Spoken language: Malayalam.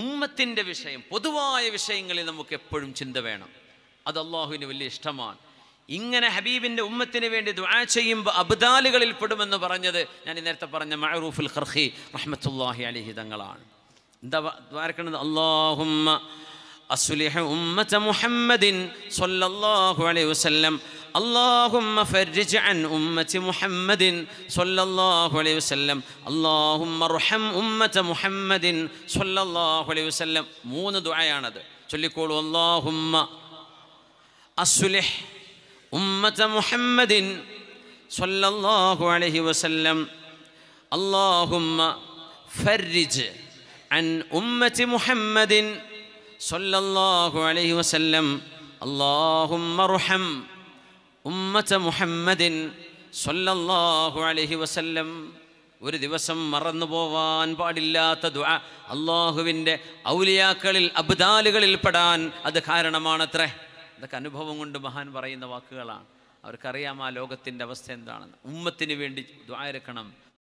ഉമ്മത്തിൻ്റെ വിഷയം പൊതുവായ വിഷയങ്ങളിൽ നമുക്ക് എപ്പോഴും ചിന്ത വേണം അത് അള്ളാഹുവിന് വലിയ ഇഷ്ടമാണ് ഇങ്ങനെ ഹബീബിൻ്റെ ഉമ്മത്തിന് വേണ്ടി ദുആ ചെയ്യുമ്പോൾ അബ്ദാലുകളിൽ പെടുമെന്ന് പറഞ്ഞത് ഞാൻ നേരത്തെ പറഞ്ഞ മഅറൂഫുൽ ഖർഹി റഹ്മത്തുല്ലാഹി അലൈഹി തങ്ങളാണ് എന്താ ദ്വാരക്കണത് അള്ളാഹുമ്മ أصلح أمة محمد صلى الله عليه وسلم اللهم فرج عن أمة محمد صلى الله عليه وسلم اللهم ارحم أمة محمد صلى الله عليه وسلم മൂന്ന് ദുആയാണത് ചൊല്ലിക്കോളൂ اللهم أصلح أمة محمد صلى الله عليه وسلم اللهم فرج عن أمة محمد അലൈഹി വസല്ലം മുഹമ്മദിൻ അലൈഹി വസല്ലം ഒരു ദിവസം മറന്നു പോവാൻ പാടില്ലാത്ത ദ അള്ളാഹുവിൻ്റെ ഔലിയാക്കളിൽ അബ്ദാലുകളിൽ പെടാൻ അത് കാരണമാണത്രേ ഇതൊക്കെ അനുഭവം കൊണ്ട് മഹാൻ പറയുന്ന വാക്കുകളാണ് അവർക്കറിയാം ആ ലോകത്തിൻ്റെ അവസ്ഥ എന്താണെന്ന് ഉമ്മത്തിന് വേണ്ടി ദ്വാരക്കണം